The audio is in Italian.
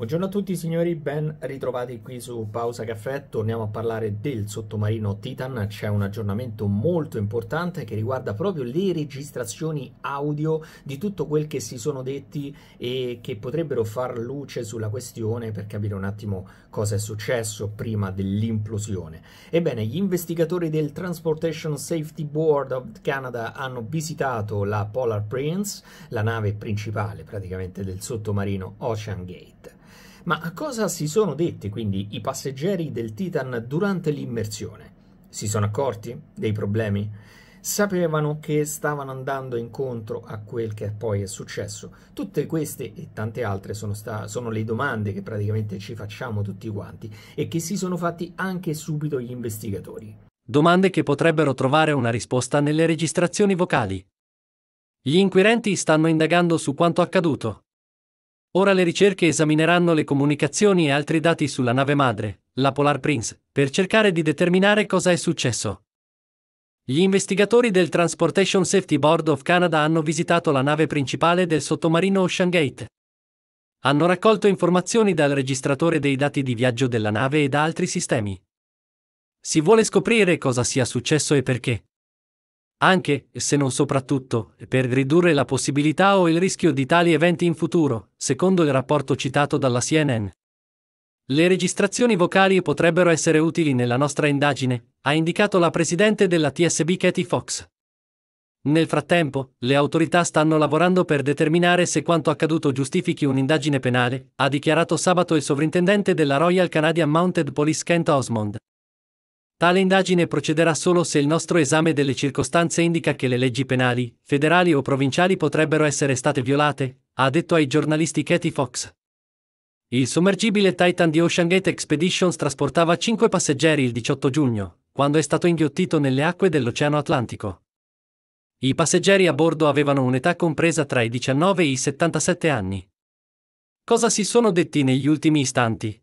Buongiorno a tutti signori, ben ritrovati qui su Pausa Caffè, torniamo a parlare del sottomarino Titan, c'è un aggiornamento molto importante che riguarda proprio le registrazioni audio di tutto quel che si sono detti e che potrebbero far luce sulla questione per capire un attimo cosa è successo prima dell'implosione. Ebbene, gli investigatori del Transportation Safety Board of Canada hanno visitato la Polar Prince, la nave principale praticamente del sottomarino Ocean Gate. Ma cosa si sono detti quindi i passeggeri del Titan durante l'immersione? Si sono accorti dei problemi? Sapevano che stavano andando incontro a quel che poi è successo? Tutte queste e tante altre sono, sono le domande che praticamente ci facciamo tutti quanti e che si sono fatti anche subito gli investigatori. Domande che potrebbero trovare una risposta nelle registrazioni vocali. Gli inquirenti stanno indagando su quanto accaduto. Ora le ricerche esamineranno le comunicazioni e altri dati sulla nave madre, la Polar Prince, per cercare di determinare cosa è successo. Gli investigatori del Transportation Safety Board of Canada hanno visitato la nave principale del sottomarino Ocean Gate. Hanno raccolto informazioni dal registratore dei dati di viaggio della nave e da altri sistemi. Si vuole scoprire cosa sia successo e perché anche, se non soprattutto, per ridurre la possibilità o il rischio di tali eventi in futuro, secondo il rapporto citato dalla CNN. Le registrazioni vocali potrebbero essere utili nella nostra indagine, ha indicato la presidente della TSB Katie Fox. Nel frattempo, le autorità stanno lavorando per determinare se quanto accaduto giustifichi un'indagine penale, ha dichiarato sabato il sovrintendente della Royal Canadian Mounted Police Kent Osmond. Tale indagine procederà solo se il nostro esame delle circostanze indica che le leggi penali, federali o provinciali potrebbero essere state violate, ha detto ai giornalisti Katie Fox. Il sommergibile Titan di Ocean Gate Expeditions trasportava 5 passeggeri il 18 giugno, quando è stato inghiottito nelle acque dell'Oceano Atlantico. I passeggeri a bordo avevano un'età compresa tra i 19 e i 77 anni. Cosa si sono detti negli ultimi istanti?